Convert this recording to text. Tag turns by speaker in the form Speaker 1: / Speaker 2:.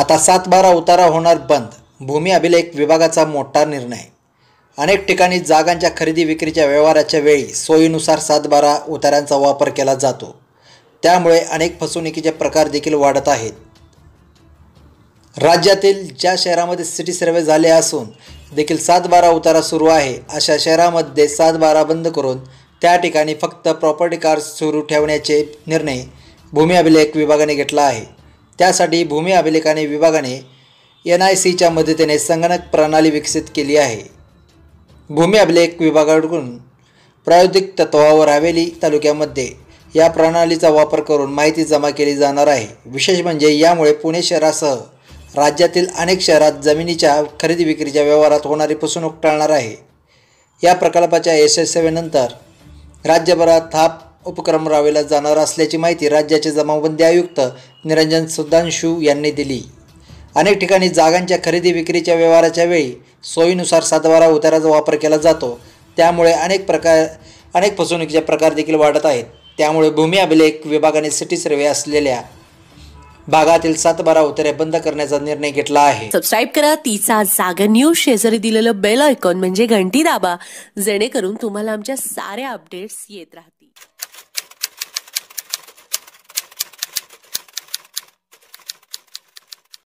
Speaker 1: आता सात बारा उतारा होणार बंद भूमी अभिलेख विभागाचा मोठा निर्णय अनेक ठिकाणी जागांच्या खरेदी विक्रीच्या व्यवहाराच्या वेळी सोयीनुसार सात बारा उताऱ्यांचा वापर केला जातो त्यामुळे अनेक फसवणुकीचे प्रकार देखील वाढत आहेत राज्यातील ज्या शहरामध्ये सिटी सर्वे झाले असून देखील सात बारा उतारा सुरू आहे अशा शहरामध्ये सात बारा बंद करून त्या ठिकाणी फक्त प्रॉपर्टी कार्ड सुरू ठेवण्याचे निर्णय भूमी अभिलेख विभागाने घेतला आहे त्यासाठी भूमी अभिलेखाने विभागाने एन आय सीच्या मदतीने संगणक प्रणाली विकसित केली आहे भूमी अभिलेख विभागाकडून प्रायोगिक तत्वावर हवेली तालुक्यामध्ये या प्रणालीचा वापर करून माहिती जमा केली जाणार आहे विशेष म्हणजे यामुळे पुणे शहरासह राज्यातील अनेक शहरात जमिनीच्या खरेदी विक्रीच्या व्यवहारात होणारी फसवणूक टाळणार आहे या प्रकल्पाच्या यशस्वीनंतर राज्यभरात हा उपक्रम राबविला जाणार असल्याची माहिती राज्याचे जमावबंदी आयुक्त निरंजन सुधांशू यांनी दिली अनेक ठिकाणी जागांच्या खरेदी विक्रीच्या व्यवहाराच्या वेळी सोयीनुसार सातबारा उताराचा वापर केला जातो त्यामुळे अनेक प्रकार अनेक फसवणुकीचे प्रकार देखील वाढत आहेत त्यामुळे भूमी अभिलेख विभागाने सिटी सर्वे असलेल्या भागातील सातबारा उतारे बंद करण्याचा निर्णय घेतला आहे सबस्क्राईब करा
Speaker 2: तिचा जागा न्यूज शेजारी दिलेलं बेल आयकॉन म्हणजे घंटी दाबा जेणेकरून तुम्हाला आमच्या साऱ्या अपडेट्स येत राहतील